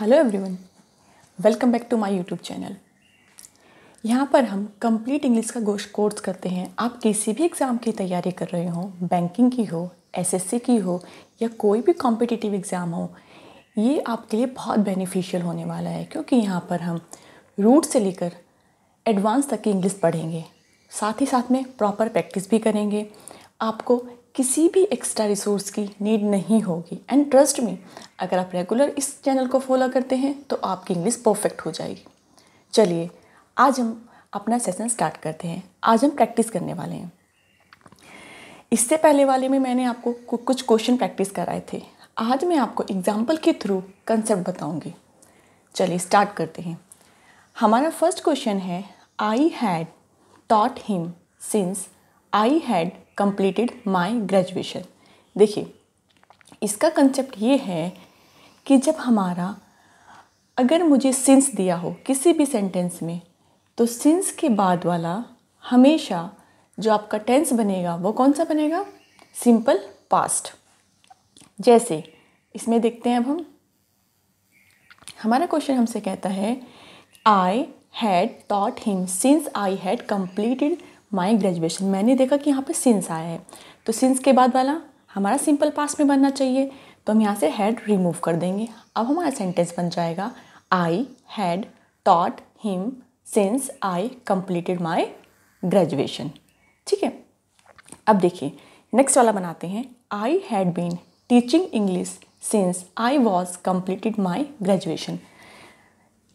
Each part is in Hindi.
hello everyone welcome back to my YouTube channel यहाँ पर हम कंप्लीट इंग्लिश का गोश कोर्स करते हैं आप किसी भी एग्ज़ाम की तैयारी कर रहे हो बैंकिंग की हो एसएससी की हो या कोई भी कॉम्पिटिटिव एग्ज़ाम हो ये आपके लिए बहुत बेनिफिशियल होने वाला है क्योंकि यहाँ पर हम रूट से लेकर एडवांस तक की इंग्लिश पढ़ेंगे साथ ही साथ में प्रॉपर प्रैक्टिस भी करेंगे आपको किसी भी एक्स्ट्रा रिसोर्स की नीड नहीं होगी एंड ट्रस्ट मी अगर आप रेगुलर इस चैनल को फॉलो करते हैं तो आपकी इंग्लिश परफेक्ट हो जाएगी चलिए आज हम अपना सेशन स्टार्ट करते हैं आज हम प्रैक्टिस करने वाले हैं इससे पहले वाले में मैंने आपको कुछ क्वेश्चन प्रैक्टिस कराए थे आज मैं आपको एग्जाम्पल के थ्रू कंसेप्ट बताऊंगी चलिए स्टार्ट करते हैं हमारा फर्स्ट क्वेश्चन है I had taught him since I had completed my graduation देखिए इसका कंसेप्ट ये है कि जब हमारा अगर मुझे सिंस दिया हो किसी भी सेंटेंस में तो सिंस के बाद वाला हमेशा जो आपका टेंस बनेगा वो कौन सा बनेगा सिंपल पास्ट जैसे इसमें देखते हैं अब हम हमारा क्वेश्चन हमसे कहता है I had taught him since I had completed my graduation मैंने देखा कि यहाँ पे सिंस आया है तो सिंस के बाद वाला हमारा सिंपल पास में बनना चाहिए तो हम यहाँ से हैड रिमूव कर देंगे अब हमारा सेंटेंस बन जाएगा I had taught him since I completed my graduation ठीक है अब देखिए नेक्स्ट वाला बनाते हैं I had been teaching English since I was completed my graduation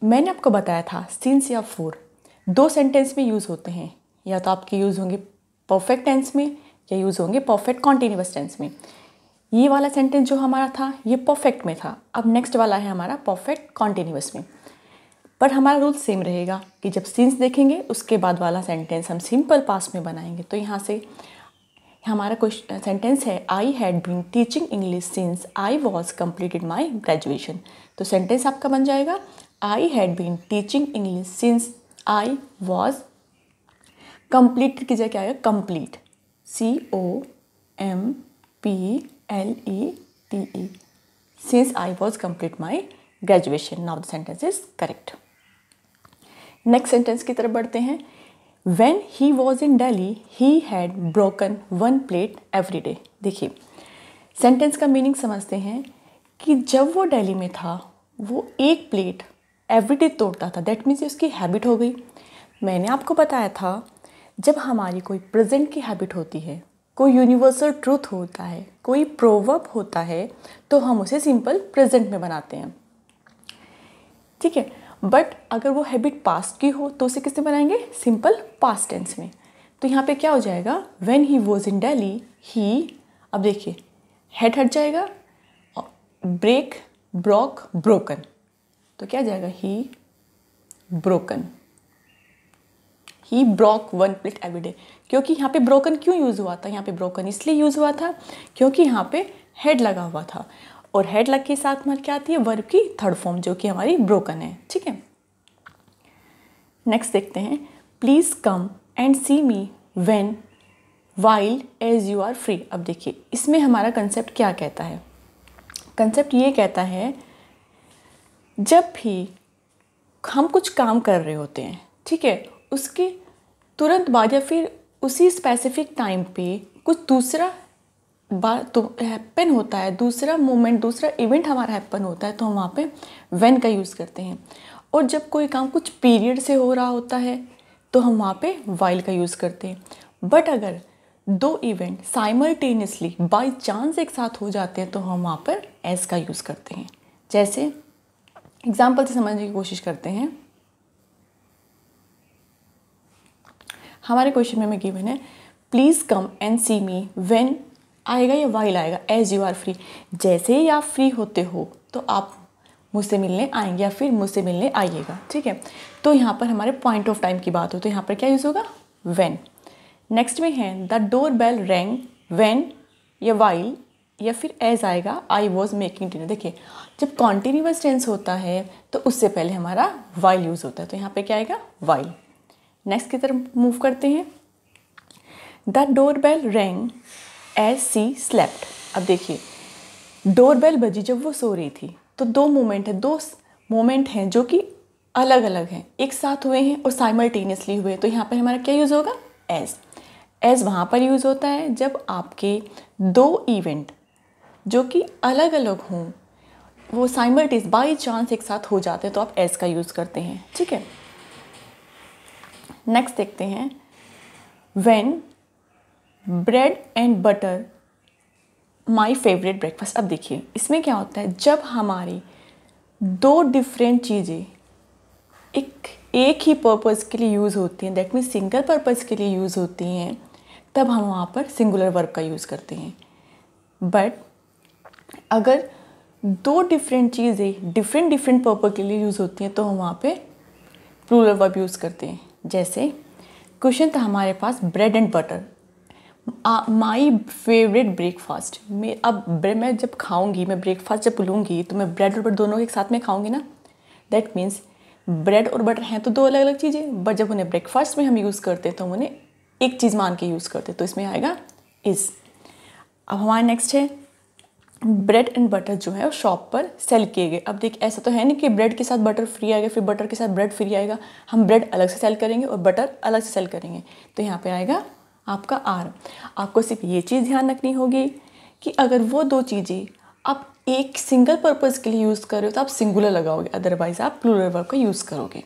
मैंने आपको बताया था सिंस या फोर दो सेंटेंस में यूज़ होते हैं या तो आपके यूज़ होंगे परफेक्ट टेंस में या यूज़ होंगे परफेक्ट कॉन्टीन्यूस टेंस में ये वाला सेंटेंस जो हमारा था ये परफेक्ट में था अब नेक्स्ट वाला है हमारा परफेक्ट कॉन्टीन्यूस में पर हमारा रूल सेम रहेगा कि जब सीन्स देखेंगे उसके बाद वाला सेंटेंस हम सिंपल पास में बनाएंगे तो यहाँ से हमारा क्वेश्चन सेंटेंस है I had been teaching English since I was completed my graduation तो सेंटेंस आपका बन जाएगा I had been teaching English since I was complete की जगह क्या आएगा complete C O M P L E T E since I was complete my graduation now the sentence is correct next sentence की तरफ बढ़ते हैं when he was in Delhi he had broken one plate every day देखिए सेंटेंस का मीनिंग समझते हैं कि जब वो डेली में था वो एक प्लेट एवरी डे तोड़ता था दैट मीन्स उसकी हैबिट हो गई मैंने आपको बताया था जब हमारी कोई प्रेजेंट की हैबिट होती है कोई यूनिवर्सल ट्रूथ होता है कोई प्रोवर्ब होता है तो हम उसे सिंपल प्रेजेंट में बनाते हैं ठीक है बट अगर वो हैबिट पास्ट की हो तो उसे किससे बनाएंगे सिंपल पास्ट टेंस में तो यहाँ पे क्या हो जाएगा when he was in Delhi he अब देखिए हेड हट जाएगा ब्रेक ब्रॉक ब्रोकन तो क्या जाएगा he broken he broke one plate every day क्योंकि यहाँ पे ब्रोकन क्यों यूज़ हुआ था यहाँ पे ब्रोकन इसलिए यूज़ हुआ था क्योंकि यहाँ पे हेड लगा हुआ था और हेड लग के साथ हमारे मतलब क्या आती है वर्ब की थर्ड फॉर्म जो कि हमारी ब्रोकन है ठीक है नेक्स्ट देखते हैं please come and see me when while as you are free अब देखिए इसमें हमारा कंसेप्ट क्या कहता है कंसेप्ट ये कहता है जब भी हम कुछ काम कर रहे होते हैं ठीक है उसके तुरंत बाद या फिर उसी स्पेसिफिक टाइम पे कुछ दूसरा बात तो हैप्पन होता है दूसरा मोमेंट दूसरा इवेंट हमारा हैपन होता है तो हम वहाँ पे वेन का यूज़ करते हैं और जब कोई काम कुछ पीरियड से हो रहा होता है तो हम वहाँ पे वाइल का यूज़ करते हैं बट अगर दो इवेंट साइमल्टेनियसली बाय चांस एक साथ हो जाते हैं तो हम वहाँ पर एस का यूज़ करते हैं जैसे एग्जाम्पल से समझने की कोशिश करते हैं हमारे क्वेश्चन में हमें गिवन है please come and see me when आएगा या वाइल आएगा एज यू आर फ्री जैसे ही आप फ्री होते हो तो आप मुझसे मिलने आएंगे या फिर मुझसे मिलने आइएगा ठीक है तो यहाँ पर हमारे पॉइंट ऑफ टाइम की बात हो तो यहाँ पर क्या यूज़ होगा वेन नेक्स्ट में है the door bell rang when या वाइल या फिर एज आएगा आई वॉज मेकिंग डिनर देखिए जब कॉन्टिन्यूस टेंस होता है तो उससे पहले हमारा वाइल यूज़ होता है तो यहाँ पे क्या आएगा वाइल नेक्स्ट की तरफ मूव करते हैं the door bell rang as she slept अब देखिए डोर बेल बजी जब वो सो रही थी तो दो मोमेंट है दो मोमेंट हैं जो कि अलग अलग हैं एक साथ हुए हैं और साइमल्टेनियसली हुए तो यहाँ पर हमारा क्या यूज़ होगा एज एज वहाँ पर यूज़ होता है जब आपके दो इवेंट जो कि अलग अलग हों वो साइमल्टेनियस बाई चांस एक साथ हो जाते हैं तो आप एज का यूज़ करते हैं ठीक है नेक्स्ट देखते हैं when bread and butter my favourite breakfast अब देखिए इसमें क्या होता है जब हमारी दो डिफरेंट चीज़ें एक एक ही पर्पज़ के लिए यूज़ होती हैं दैट मीन सिंगल पर्पज़ के लिए यूज़ होती हैं तब हम वहाँ पर सिंगुलर वर्ब का यूज़ करते हैं बट अगर दो डिफरेंट चीज़ें डिफरेंट डिफरेंट पर्पज़ के लिए यूज़ होती हैं तो हम वहाँ पे रूलर वर्ब यूज़ करते हैं जैसे क्वेश्चन था हमारे पास bread and butter my favourite breakfast मैं अब मैं जब खाऊंगी मैं ब्रेकफास्ट जब लूँगी तो मैं ब्रेड और बटर दोनों एक साथ में खाऊंगी ना दैट मीन्स ब्रेड और बटर हैं तो दो अलग अलग चीज़ें बट जब उन्हें ब्रेकफास्ट में हम यूज़ करते हैं तो हम उन्हें एक चीज़ मान के यूज़ करते तो इसमें आएगा इस अब हमारा नेक्स्ट है ब्रेड एंड बटर जो है वो शॉप पर सेल किए गए अब देखिए ऐसा तो है नहीं कि ब्रेड के साथ बटर फ्री आएगा फिर बटर के साथ ब्रेड फ्री आएगा हम ब्रेड अलग से सेल करेंगे और बटर अलग से सेल करेंगे तो यहाँ पे आएगा आपका आर आपको सिर्फ ये चीज़ ध्यान रखनी होगी कि अगर वो दो चीज़ें आप एक सिंगल पर्पज़ के लिए यूज़ कर रहे हो तो आप सिंगुलर लगाओगे अदरवाइज़ आप प्लूरल वर्ब का यूज़ करोगे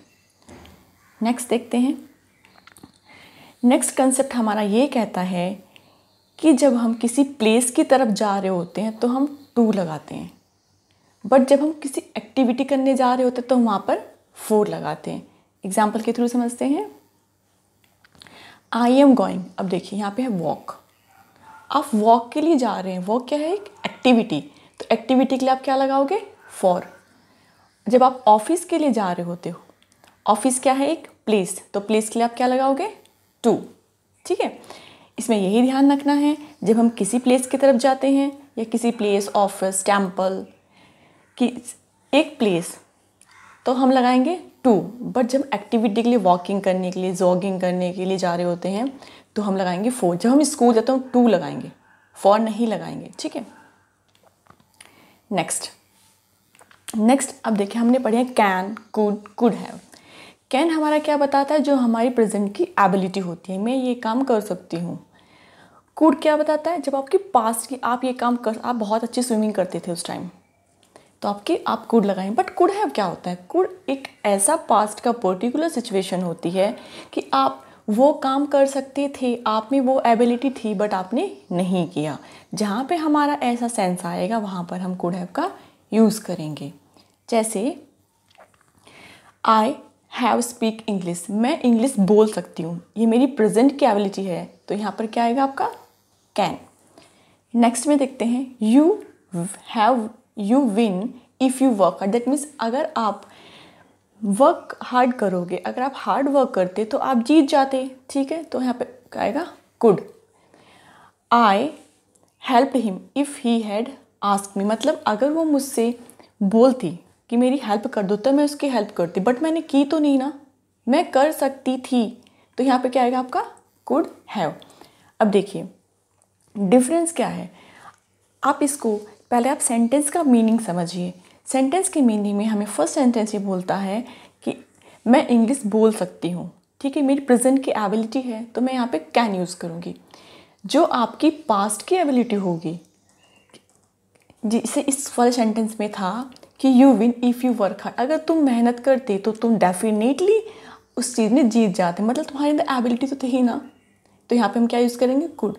नेक्स्ट देखते हैं नेक्स्ट कंसेप्ट हमारा ये कहता है कि जब हम किसी प्लेस की तरफ जा रहे होते हैं तो हम टू लगाते हैं बट जब हम किसी एक्टिविटी करने जा रहे होते हैं तो हम वहाँ पर फोर लगाते हैं एग्जाम्पल के थ्रू समझते हैं आई एम गोइंग अब देखिए यहाँ पे है वॉक आप वॉक के लिए जा रहे हैं वॉक क्या है एक एक्टिविटी तो एक्टिविटी के लिए आप क्या लगाओगे फॉर जब आप ऑफिस के लिए जा रहे होते हो ऑफिस क्या है एक प्लेस तो प्लेस के लिए आप क्या लगाओगे टू ठीक है इसमें यही ध्यान रखना है जब हम किसी प्लेस की तरफ जाते हैं या किसी प्लेस ऑफिस टेम्पल कि एक प्लेस तो हम लगाएंगे टू बट जब एक्टिविटी के लिए वॉकिंग करने के लिए जॉगिंग करने के लिए जा रहे होते हैं तो हम लगाएंगे फोर जब हम स्कूल जाते हैं टू लगाएंगे फोर नहीं लगाएंगे ठीक है नेक्स्ट नेक्स्ट अब देखिए हमने पढ़े हैं can could could have can हमारा क्या बताता है जो हमारी प्रेजेंट की एबिलिटी होती है मैं ये काम कर सकती हूँ कुड क्या बताता है जब आपकी पास्ट की आप ये काम कर आप बहुत अच्छी स्विमिंग करते थे उस टाइम तो आपकी आप कुड लगाएं बट कूड़ है क्या होता है कुड एक ऐसा पास्ट का पर्टिकुलर सिचुएशन होती है कि आप वो काम कर सकते थे आप में वो एबिलिटी थी बट आपने नहीं किया जहाँ पे हमारा ऐसा सेंस आएगा वहाँ पर हम कूड़ हैव का यूज़ करेंगे जैसे आई हैव स्पीक इंग्लिश मैं इंग्लिश बोल सकती हूँ ये मेरी प्रेजेंट की एबिलिटी है तो यहाँ पर क्या आएगा आपका कैन नेक्स्ट में देखते हैं you have you win if you work hard that means अगर आप वर्क हार्ड करोगे अगर आप हार्ड वर्क करते तो आप जीत जाते ठीक है तो यहाँ पर क्या आएगा could I help him if he had ask me मतलब अगर वो मुझसे बोलती कि मेरी हेल्प कर दो तब मैं उसकी हेल्प करती बट मैंने की तो नहीं ना मैं कर सकती थी तो यहाँ पे क्या आएगा आपका कुड हैव अब देखिए डिफरेंस क्या है आप इसको पहले आप सेंटेंस का मीनिंग समझिए सेंटेंस के मीनिंग में हमें फर्स्ट सेंटेंस ये बोलता है कि मैं इंग्लिश बोल सकती हूँ ठीक है मेरी प्रेजेंट की एबिलिटी है तो मैं यहाँ पे कैन यूज़ करूँगी जो आपकी पास्ट की एबिलिटी होगी जिसे इस फर्स्ट सेंटेंस में था कि you win if you work hard अगर तुम मेहनत करते तो तुम डेफिनेटली उस चीज़ में जीत जाते मतलब तुम्हारे अंदर एबिलिटी तो थी ना तो यहाँ पे हम क्या यूज़ करेंगे गुड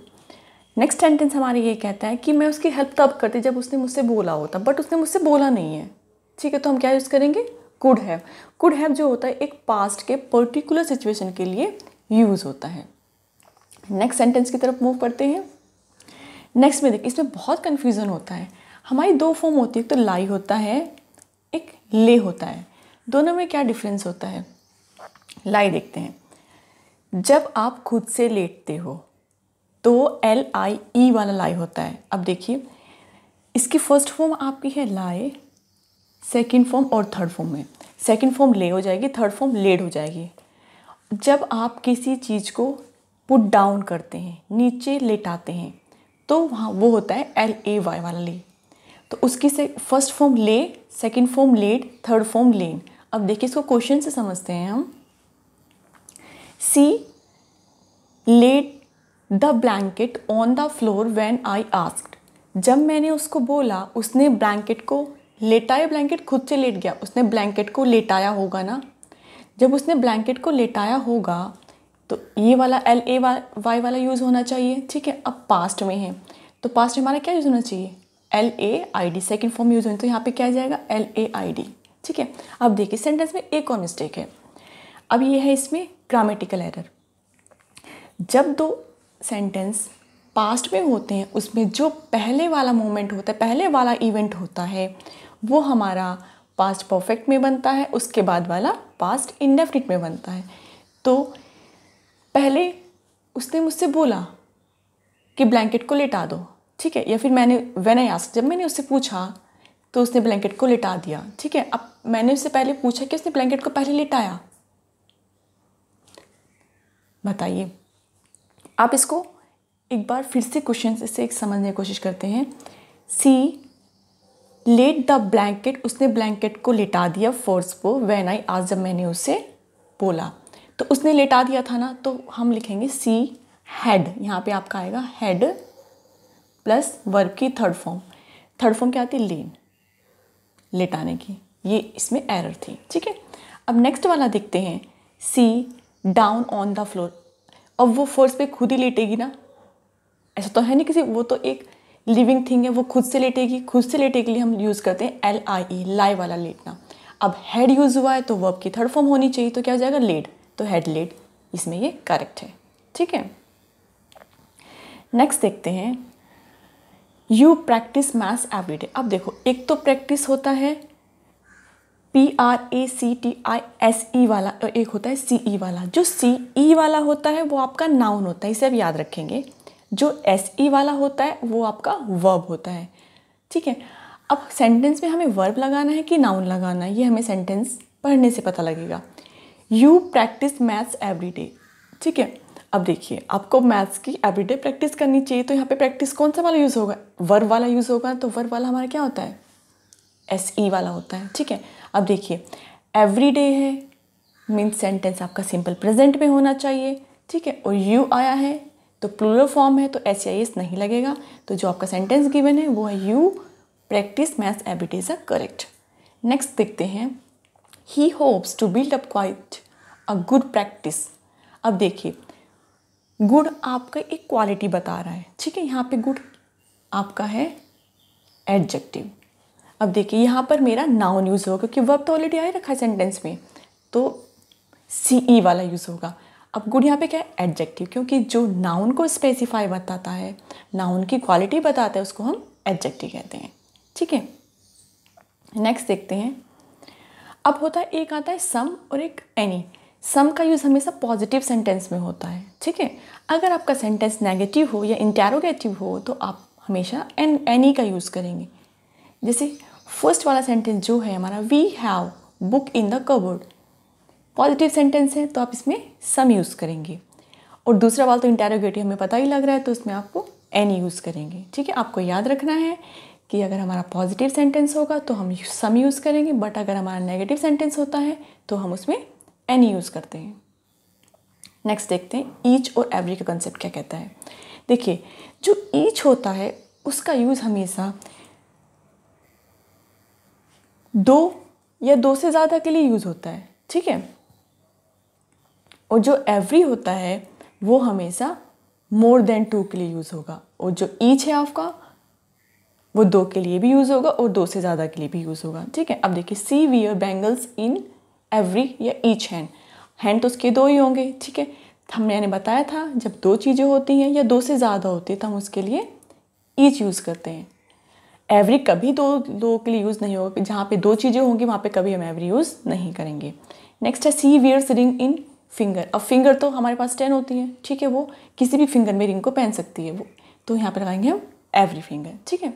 नेक्स्ट सेंटेंस हमारे ये कहता है कि मैं उसकी हेल्प तब करती जब उसने मुझसे बोला होता बट उसने मुझसे बोला नहीं है ठीक है तो हम क्या यूज़ करेंगे कुड हैव कुड हैव जो होता है एक पास्ट के पर्टिकुलर सिचुएशन के लिए यूज़ होता है नेक्स्ट सेंटेंस की तरफ मूव करते हैं नेक्स्ट में देखिए इसमें बहुत कन्फ्यूज़न होता है हमारी दो फॉर्म होती है एक तो लाई होता है एक ले होता है दोनों में क्या डिफरेंस होता है लाई देखते हैं जब आप खुद से लेटते हो तो एल आई ई वाला लाई होता है अब देखिए इसकी फर्स्ट फॉर्म आपकी है लाए सेकंड फॉर्म और थर्ड फॉर्म में सेकंड फॉर्म ले हो जाएगी थर्ड फॉर्म लेड हो जाएगी जब आप किसी चीज़ को पुट डाउन करते हैं नीचे लेटाते हैं तो वहाँ वो होता है एल ए वाई वाला ले तो उसकी से first form lay second form laid third form lain अब देखिए इसको क्वेश्चन से समझते हैं हम she laid the blanket on the floor when I asked जब मैंने उसको बोला उसने ब्लैंकेट को लेटाया ब्लैंकेट खुद से लेट गया उसने ब्लैंकेट को लेटाया होगा ना जब उसने ब्लैंकेट को लेटाया होगा तो ये वाला एल ए वाई वाला यूज़ होना चाहिए ठीक है अब पास्ट में है तो पास्ट में हमारा क्या यूज़ होना चाहिए L A I D second form use होने तो यहाँ पे क्या आ जाएगा एल ए आई डी ठीक है अब देखिए सेंटेंस में एक और मिस्टेक है अब ये है इसमें ग्रामेटिकल एरर जब दो सेंटेंस पास्ट में होते हैं उसमें जो पहले वाला मोमेंट होता है पहले वाला इवेंट होता है वो हमारा पास्ट परफेक्ट में बनता है उसके बाद वाला पास्ट इंडेफिनिट में बनता है तो पहले उसने मुझसे बोला कि ब्लैंकेट को लेटा दो ठीक है या फिर मैंने वेन आई आस्क जब मैंने उससे पूछा तो उसने ब्लैंकेट को लिटा दिया ठीक है अब मैंने उससे पहले पूछा कि उसने ब्लैंकेट को पहले लिटाया बताइए आप इसको एक बार फिर से क्वेश्चन से एक समझने की कोशिश करते हैं सी लेट द ब्लैंकेट उसने ब्लैंकेट को लिटा दिया फोर्स को वैन आई आज जब मैंने उसे बोला तो उसने लिटा दिया था ना तो हम लिखेंगे सी हैड यहाँ पे आपका आएगा हेड प्लस वर्ब की थर्ड फॉर्म थर्ड फॉर्म क्या आती है लेन लेटाने की ये इसमें एरर थी ठीक है अब नेक्स्ट वाला देखते हैं she down on the floor अब वो फर्श पे खुद ही लेटेगी ना ऐसा तो है नहीं किसी वो तो एक लिविंग थिंग है वो खुद से लेटेगी खुद से लेटे के लिए हम यूज़ करते हैं एल आई ई लाई वाला लेटना अब हेड यूज़ हुआ है तो वर्ब की थर्ड फॉर्म होनी चाहिए तो क्या हो जाएगा लेड तो हेड लेड इसमें ये करेक्ट है ठीक है नेक्स्ट देखते हैं you practice maths every day अब देखो एक तो प्रैक्टिस होता है P R A C T I S E वाला एक होता है सी ई e वाला जो सी ई e वाला होता है वो आपका नाउन होता है इसे आप याद रखेंगे जो एस ई e वाला होता है वो आपका वर्ब होता है ठीक है अब सेंटेंस में हमें वर्ब लगाना है कि नाउन लगाना है ये हमें सेंटेंस पढ़ने से पता लगेगा you practice maths every day ठीक है अब देखिए आपको मैथ्स की एवरीडे प्रैक्टिस करनी चाहिए तो यहाँ पे प्रैक्टिस कौन सा वाला यूज़ होगा वर्ब वाला यूज़ होगा तो वर्ब वाला हमारा क्या होता है एस ई e वाला होता है ठीक है अब देखिए एवरी डे है मीन सेंटेंस आपका सिंपल प्रेजेंट में होना चाहिए ठीक है और यू आया है तो प्लूरल फॉर्म है तो एस आई एस नहीं लगेगा तो जो आपका सेंटेंस गिवन है वो है you practice maths every day is a correct next देखते हैं he hopes to build up quite a good practice अब देखिए गुड़ आपका एक क्वालिटी बता रहा है ठीक है यहाँ पे गुड़ आपका है एडजेक्टिव अब देखिए यहाँ पर मेरा नाउन यूज़ होगा क्योंकि वर्ब तो ऑलरेडी आ रखा है सेंटेंस में तो सी ई वाला यूज़ होगा अब गुड यहाँ पे क्या है एडजेक्टिव क्योंकि जो नाउन को स्पेसिफाई बताता है नाउन की क्वालिटी बताता है उसको हम एडजेक्टिव कहते हैं ठीक है नेक्स्ट देखते हैं अब होता है एक आता है सम और एक एनी सम का यूज़ हमेशा पॉजिटिव सेंटेंस में होता है ठीक है अगर आपका सेंटेंस नेगेटिव हो या इंटेरोगेटिव हो तो आप हमेशा एन एनी का यूज़ करेंगे जैसे फर्स्ट वाला सेंटेंस जो है हमारा we have book in the cupboard positive sentence है तो आप इसमें सम यूज़ करेंगे और दूसरा वाला तो इंटेरोगेटिव हमें पता ही लग रहा है तो इसमें आपको एनी यूज़ करेंगे ठीक है आपको याद रखना है कि अगर हमारा पॉजिटिव सेंटेंस होगा तो हम सम यूज़ करेंगे बट अगर हमारा नेगेटिव सेंटेंस होता है तो हम उसमें एन यूज़ करते हैं नेक्स्ट देखते हैं ईच और एवरी का कंसेप्ट क्या कहता है देखिए जो ईच होता है उसका यूज़ हमेशा दो या दो से ज़्यादा के लिए यूज़ होता है ठीक है और जो एवरी होता है वो हमेशा मोर देन टू के लिए यूज़ होगा और जो ईच है आपका वो दो के लिए भी यूज़ होगा और दो से ज़्यादा के लिए भी यूज़ होगा ठीक है अब देखिए she we bangles in every या ईच हैंड हैंड तो उसके दो ही होंगे ठीक है हम मैंने बताया था जब दो चीज़ें होती हैं या दो से ज़्यादा होती है तो हम उसके लिए ईच यूज़ करते हैं एवरी कभी दो दो के लिए यूज़ नहीं होगा जहाँ पे दो चीज़ें होंगी वहाँ पे कभी हम एवरी यूज़ नहीं करेंगे नेक्स्ट है she wears ring in finger अब फिंगर तो हमारे पास टेन होती है ठीक है वो किसी भी फिंगर में रिंग को पहन सकती है वो तो यहाँ पर लगाएंगे हम एवरी फिंगर ठीक है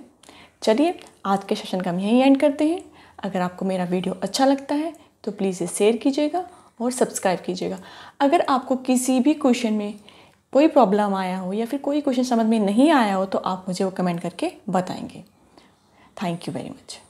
चलिए आज के सेशन का हम यहीं एंड करते हैं अगर आपको मेरा वीडियो अच्छा लगता है तो प्लीज़ इसे शेयर कीजिएगा और सब्सक्राइब कीजिएगा अगर आपको किसी भी क्वेश्चन में कोई प्रॉब्लम आया हो या फिर कोई क्वेश्चन समझ में नहीं आया हो तो आप मुझे वो कमेंट करके बताएंगे थैंक यू वेरी मच